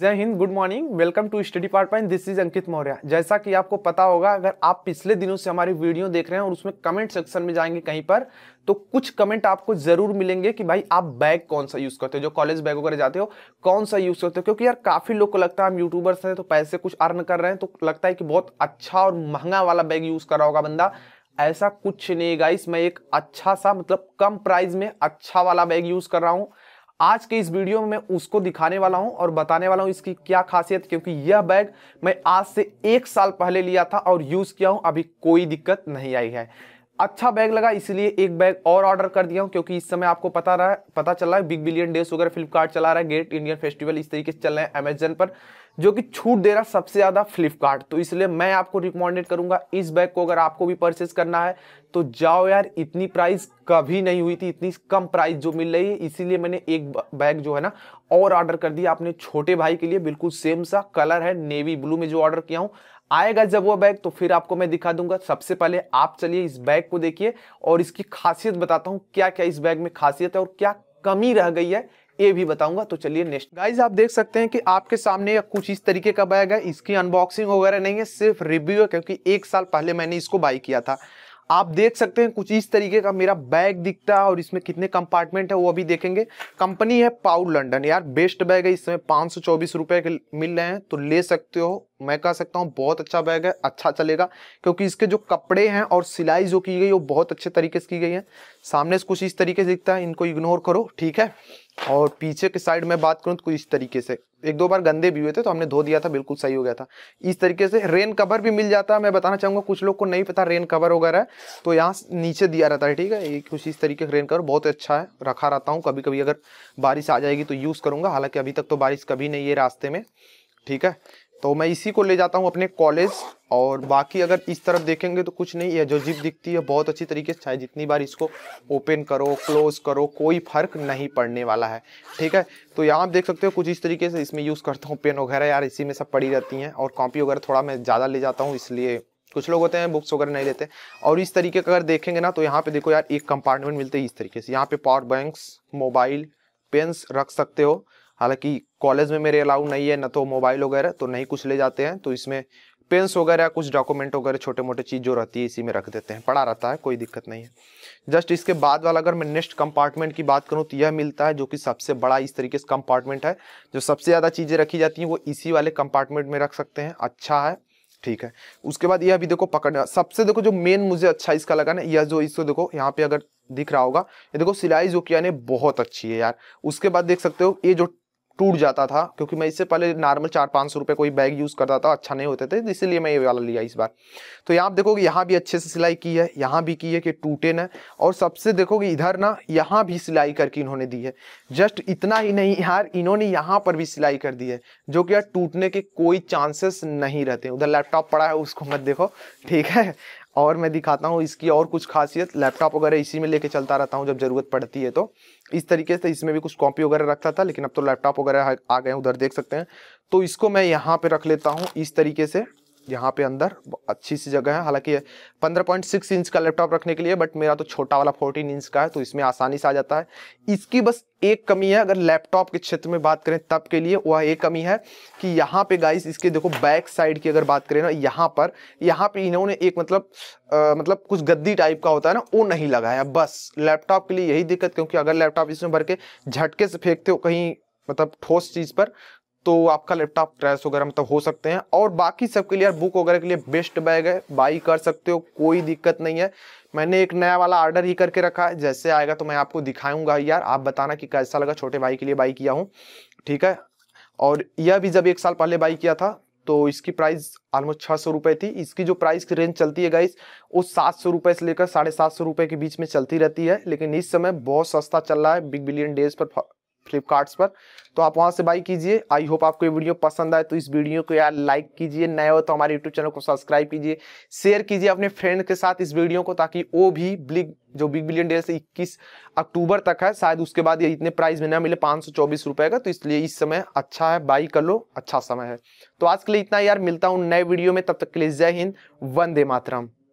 जय हिंद good morning welcome to study part point this is Ankit Maurya जैसा कि आपको पता होगा अगर आप पिछले दिनों से हमारी वीडियो देख रहे हैं और उसमें कमेंट सेक्शन में जाएंगे कहीं पर तो कुछ कमेंट आपको जरूर मिलेंगे कि भाई आप बैग कौन सा यूज करते हो जो कॉलेज बैग वगैरह जाते हो कौन सा यूज करते हो क्योंकि यार काफी लोग को लगता है हम यूट्यूबर्स हैं तो पैसे कुछ अर्न कर रहे हैं तो लगता है कि बहुत अच्छा और महंगा वाला बैग यूज कर रहा होगा बंदा ऐसा कुछ नहीं गाइस मैं एक अच्छा सा मतलब कम प्राइस में अच्छा वाला बैग यूज कर रहा हूँ आज के इस वीडियो में मैं उसको दिखाने वाला हूं और बताने वाला हूं इसकी क्या खासियत क्योंकि यह बैग मैं आज से एक साल पहले लिया था और यूज किया हूं अभी कोई दिक्कत नहीं आई है अच्छा बैग लगा इसलिए एक बैग और ऑर्डर कर दिया हूँ क्योंकि इस समय आपको पता रहा है पता चल रहा है बिग बिलियन डेज वगैरह फ्लिपकार्ट चला रहा है गेट इंडियन फेस्टिवल इस तरीके से चल रहे हैं अमेजन पर जो कि छूट दे रहा सबसे ज़्यादा फ्लिपकार्ट तो इसलिए मैं आपको रिकमेंडेड करूंगा इस बैग को अगर आपको भी परचेस करना है तो जाओ यार इतनी प्राइस कभी नहीं हुई थी इतनी कम प्राइस जो मिल रही है इसीलिए मैंने एक बैग जो है ना और ऑर्डर कर दिया अपने छोटे भाई के लिए बिल्कुल सेम सा कलर है नेवी ब्लू में जो ऑर्डर किया हूँ आएगा जब वो बैग तो फिर आपको मैं दिखा दूंगा सबसे पहले आप चलिए इस बैग को देखिए और इसकी खासियत बताता हूँ क्या क्या इस बैग में खासियत है और क्या कमी रह गई है ये भी बताऊंगा तो चलिए नेक्स्ट गाइज आप देख सकते हैं कि आपके सामने कुछ इस तरीके का बैग है इसकी अनबॉक्सिंग वगैरह नहीं है सिर्फ रिव्यू है क्योंकि एक साल पहले मैंने इसको बाई किया था आप देख सकते हैं कुछ इस तरीके का मेरा बैग दिखता है और इसमें कितने कंपार्टमेंट है वो अभी देखेंगे कंपनी है पाउल लंडन यार बेस्ट बैग है इस समय पाँच सौ चौबीस रुपये के मिल रहे हैं तो ले सकते हो मैं कह सकता हूँ बहुत अच्छा बैग है अच्छा चलेगा क्योंकि इसके जो कपड़े हैं और सिलाई जो की गई वो बहुत अच्छे तरीके से की गई है सामने से कुछ इस तरीके से दिखता है इनको इग्नोर करो ठीक है और पीछे के साइड में बात करूँ तो कुछ इस तरीके से एक दो बार गंदे भी हुए थे तो हमने धो दिया था बिल्कुल सही हो गया था इस तरीके से रेन कवर भी मिल जाता है मैं बताना चाहूँगा कुछ लोग को नहीं पता रेन कवर वगैरह तो यहाँ नीचे दिया रहता है ठीक है ये कुछ इस तरीके का रेन कवर बहुत अच्छा है रखा रहता हूँ कभी कभी अगर बारिश आ जाएगी तो यूज़ करूँगा हालाँकि अभी तक तो बारिश कभी नहीं है रास्ते में ठीक है तो मैं इसी को ले जाता हूँ अपने कॉलेज और बाकी अगर इस तरफ देखेंगे तो कुछ नहीं है जो जिप दिखती है बहुत अच्छी तरीके से चाहे जितनी बार इसको ओपन करो क्लोज करो कोई फ़र्क नहीं पड़ने वाला है ठीक है तो यहाँ आप देख सकते हो कुछ इस तरीके से इसमें यूज़ करता हूँ पेन वगैरह यार इसी में सब पड़ी रहती हैं और कॉपी वगैरह थोड़ा मैं ज़्यादा ले जाता हूँ इसलिए कुछ लोग होते हैं बुक्स वगैरह नहीं लेते और इस तरीके का अगर देखेंगे ना तो यहाँ पे देखो यार एक कंपार्टमेंट मिलते हैं इस तरीके से यहाँ पे पावर बैंक्स मोबाइल पेन्स रख सकते हो हालांकि कॉलेज में मेरे अलाउ नहीं है ना तो मोबाइल वगैरह तो नहीं कुछ ले जाते हैं तो इसमें पेंस वगैरह कुछ डॉक्यूमेंट वगैरह छोटे मोटे चीज़ जो रहती है इसी में रख देते हैं पड़ा रहता है कोई दिक्कत नहीं है जस्ट इसके बाद वाला अगर मैं नेक्स्ट कंपार्टमेंट की बात करूँ तो यह मिलता है जो कि सबसे बड़ा इस तरीके से कंपार्टमेंट है जो सबसे ज़्यादा चीज़ें रखी जाती हैं वो इसी वाले कंपार्टमेंट में रख सकते हैं अच्छा है ठीक है उसके बाद यह भी देखो पकड़ना सबसे देखो जो मेन मुझे अच्छा इसका लगा ना यह जो इसको देखो यहाँ पे अगर दिख रहा होगा ये देखो सिलाई जो किया ने बहुत अच्छी है यार उसके बाद देख सकते हो ये जो टूट जाता था क्योंकि मैं इससे पहले नॉर्मल चार पाँच सौ रुपये कोई बैग यूज़ करता था अच्छा नहीं होते थे तो इसीलिए मैं ये वाला लिया इस बार तो यहाँ आप देखोगे यहाँ भी अच्छे से सिलाई की है यहाँ भी की है कि टूटे ना और सबसे देखोगे इधर ना यहाँ भी सिलाई करके इन्होंने दी है जस्ट इतना ही नहीं यार इन्होंने यहाँ पर भी सिलाई कर दी है जो कि यार टूटने के कोई चांसेस नहीं रहते उधर लैपटॉप पड़ा है उसको मत देखो ठीक है और मैं दिखाता हूँ इसकी और कुछ खासियत लैपटॉप वगैरह इसी में लेके चलता रहता हूँ जब ज़रूरत पड़ती है तो इस तरीके से इसमें भी कुछ कॉपी वगैरह रखता था लेकिन अब तो लैपटॉप वगैरह आ गए उधर देख सकते हैं तो इसको मैं यहाँ पर रख लेता हूँ इस तरीके से यहाँ पे अंदर अच्छी सी जगह है हालांकि 15.6 इंच का लैपटॉप रखने के लिए बट मेरा तो छोटा वाला 14 इंच का है तो इसमें आसानी से आ जाता है इसकी बस एक कमी है अगर लैपटॉप के क्षेत्र में बात करें तब के लिए वह एक कमी है कि यहाँ पे गाइस इसके देखो बैक साइड की अगर बात करें ना यहाँ पर यहाँ पे इन्होंने एक मतलब आ, मतलब कुछ गद्दी टाइप का होता है ना वो नहीं लगाया बस लैपटॉप के लिए यही दिक्कत क्योंकि अगर लैपटॉप इसमें भर के झटके से फेंकते हो कहीं मतलब ठोस चीज़ पर तो आपका लैपटॉप क्रैश वगैरह मतलब हो सकते हैं और बाकी सबके लिए यार बुक वगैरह के लिए बेस्ट बैग है बाई कर सकते हो कोई दिक्कत नहीं है मैंने एक नया वाला ऑर्डर ही करके रखा है जैसे आएगा तो मैं आपको दिखाऊंगा यार आप बताना कि कैसा लगा छोटे भाई के लिए बाई किया हूँ ठीक है और यह भी जब एक साल पहले बाई किया था तो इसकी प्राइस ऑलमोस्ट छः सौ रुपये थी इसकी जो प्राइस की रेंज चलती है गाइस वो सात सौ रुपये से लेकर साढ़े सात सौ रुपये के बीच में चलती रहती है लेकिन इस समय बहुत सस्ता चल रहा है बिग बिलियन डेज पर फ्लिपकार्ट पर तो आप वहां से बाई कीजिए आई होप आपको ये वीडियो पसंद आए तो इस वीडियो को यार लाइक कीजिए नए हो तो हमारे यूट्यूब चैनल को सब्सक्राइब कीजिए शेयर कीजिए अपने फ्रेंड के साथ इस वीडियो को ताकि वो भी ब्लिग जो बिग बिलियन डे से 21 अक्टूबर तक है शायद उसके बाद ये इतने प्राइस में ना मिले पाँच रुपए का तो इसलिए इस समय अच्छा है बाई कर लो अच्छा समय है तो आज के लिए इतना यार मिलता हूँ नए वीडियो में तब तक के लिए जय हिंद वंदे मातरम